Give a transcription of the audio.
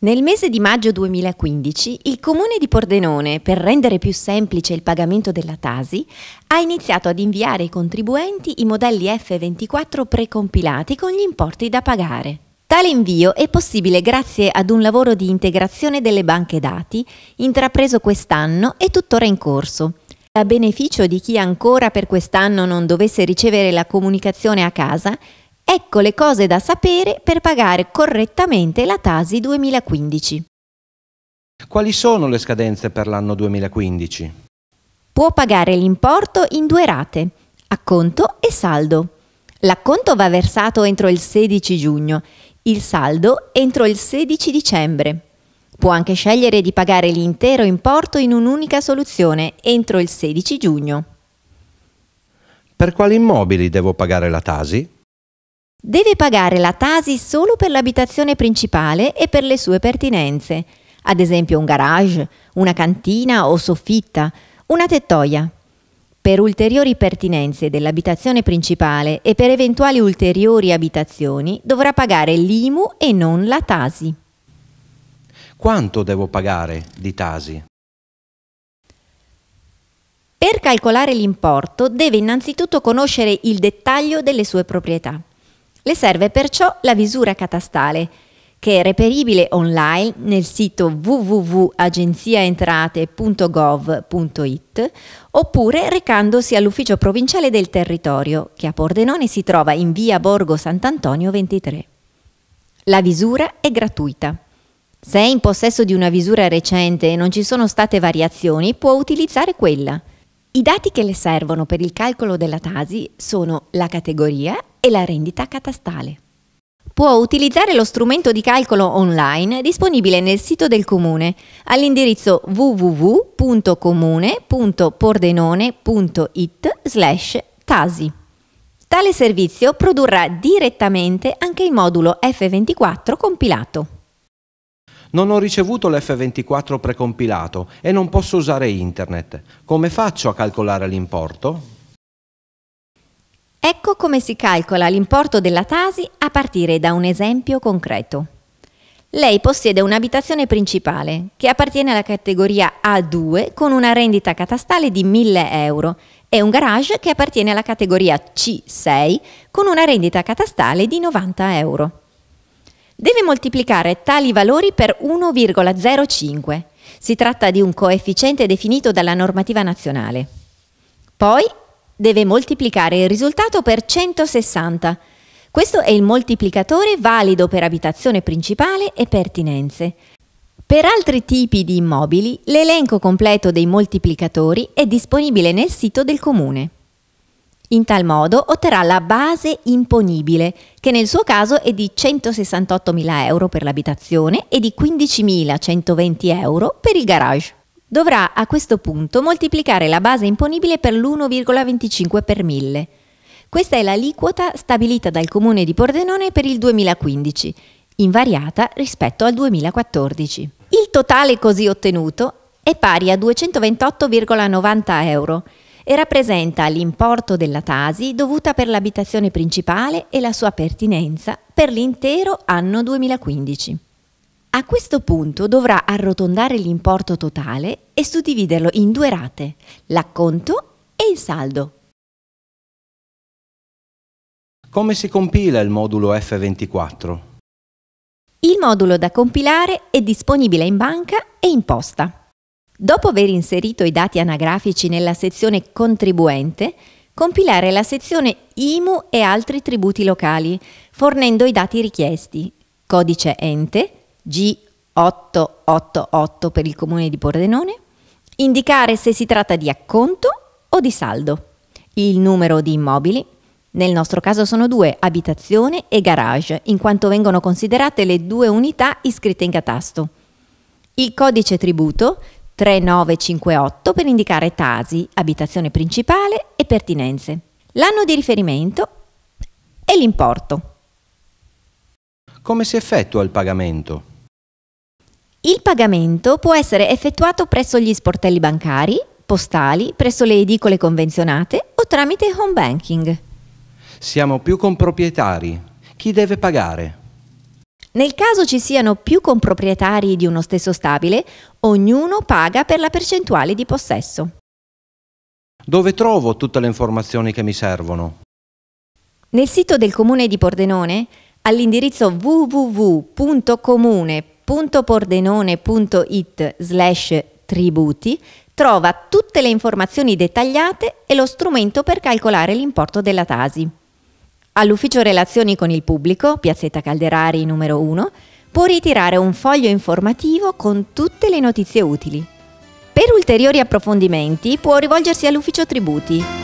Nel mese di maggio 2015 il comune di Pordenone, per rendere più semplice il pagamento della Tasi, ha iniziato ad inviare ai contribuenti i modelli F24 precompilati con gli importi da pagare. Tale invio è possibile grazie ad un lavoro di integrazione delle banche dati intrapreso quest'anno e tuttora in corso. A beneficio di chi ancora per quest'anno non dovesse ricevere la comunicazione a casa, Ecco le cose da sapere per pagare correttamente la Tasi 2015. Quali sono le scadenze per l'anno 2015? Può pagare l'importo in due rate, acconto e saldo. L'acconto va versato entro il 16 giugno, il saldo entro il 16 dicembre. Può anche scegliere di pagare l'intero importo in un'unica soluzione entro il 16 giugno. Per quali immobili devo pagare la Tasi? Deve pagare la Tasi solo per l'abitazione principale e per le sue pertinenze, ad esempio un garage, una cantina o soffitta, una tettoia. Per ulteriori pertinenze dell'abitazione principale e per eventuali ulteriori abitazioni dovrà pagare l'IMU e non la Tasi. Quanto devo pagare di Tasi? Per calcolare l'importo deve innanzitutto conoscere il dettaglio delle sue proprietà. Le serve perciò la visura catastale, che è reperibile online nel sito www.agenziaentrate.gov.it oppure recandosi all'ufficio provinciale del territorio, che a Pordenone si trova in via Borgo Sant'Antonio 23. La visura è gratuita. Se è in possesso di una visura recente e non ci sono state variazioni, può utilizzare quella. I dati che le servono per il calcolo della TASI sono la categoria e la rendita catastale. Può utilizzare lo strumento di calcolo online disponibile nel sito del comune all'indirizzo www.comune.pordenone.it/tasi. slash Tale servizio produrrà direttamente anche il modulo F24 compilato. Non ho ricevuto l'F24 precompilato e non posso usare internet. Come faccio a calcolare l'importo? Ecco come si calcola l'importo della tasi a partire da un esempio concreto. Lei possiede un'abitazione principale che appartiene alla categoria A2 con una rendita catastale di 1000 euro e un garage che appartiene alla categoria C6 con una rendita catastale di 90 euro. Deve moltiplicare tali valori per 1,05. Si tratta di un coefficiente definito dalla normativa nazionale. Poi deve moltiplicare il risultato per 160. Questo è il moltiplicatore valido per abitazione principale e pertinenze. Per altri tipi di immobili, l'elenco completo dei moltiplicatori è disponibile nel sito del comune. In tal modo otterrà la base imponibile, che nel suo caso è di 168.000 euro per l'abitazione e di 15.120 euro per il garage. Dovrà a questo punto moltiplicare la base imponibile per l'1,25 per 1000. Questa è l'aliquota stabilita dal Comune di Pordenone per il 2015, invariata rispetto al 2014. Il totale così ottenuto è pari a 228,90 euro e rappresenta l'importo della tasi dovuta per l'abitazione principale e la sua pertinenza per l'intero anno 2015. A questo punto dovrà arrotondare l'importo totale e suddividerlo in due rate, l'acconto e il saldo. Come si compila il modulo F24? Il modulo da compilare è disponibile in banca e in posta. Dopo aver inserito i dati anagrafici nella sezione Contribuente, compilare la sezione IMU e altri tributi locali, fornendo i dati richiesti. Codice ente G888 per il comune di Pordenone, indicare se si tratta di acconto o di saldo, il numero di immobili, nel nostro caso sono due, abitazione e garage, in quanto vengono considerate le due unità iscritte in catasto. Il codice tributo 3958 per indicare Tasi, abitazione principale e pertinenze. L'anno di riferimento e l'importo. Come si effettua il pagamento? Il pagamento può essere effettuato presso gli sportelli bancari, postali, presso le edicole convenzionate o tramite home banking. Siamo più con proprietari. Chi deve pagare? Nel caso ci siano più comproprietari di uno stesso stabile, ognuno paga per la percentuale di possesso. Dove trovo tutte le informazioni che mi servono? Nel sito del comune di Pordenone, all'indirizzo www.comune.pordenone.it slash tributi, trova tutte le informazioni dettagliate e lo strumento per calcolare l'importo della tasi. All'ufficio relazioni con il pubblico, Piazzetta Calderari numero 1, può ritirare un foglio informativo con tutte le notizie utili. Per ulteriori approfondimenti può rivolgersi all'ufficio tributi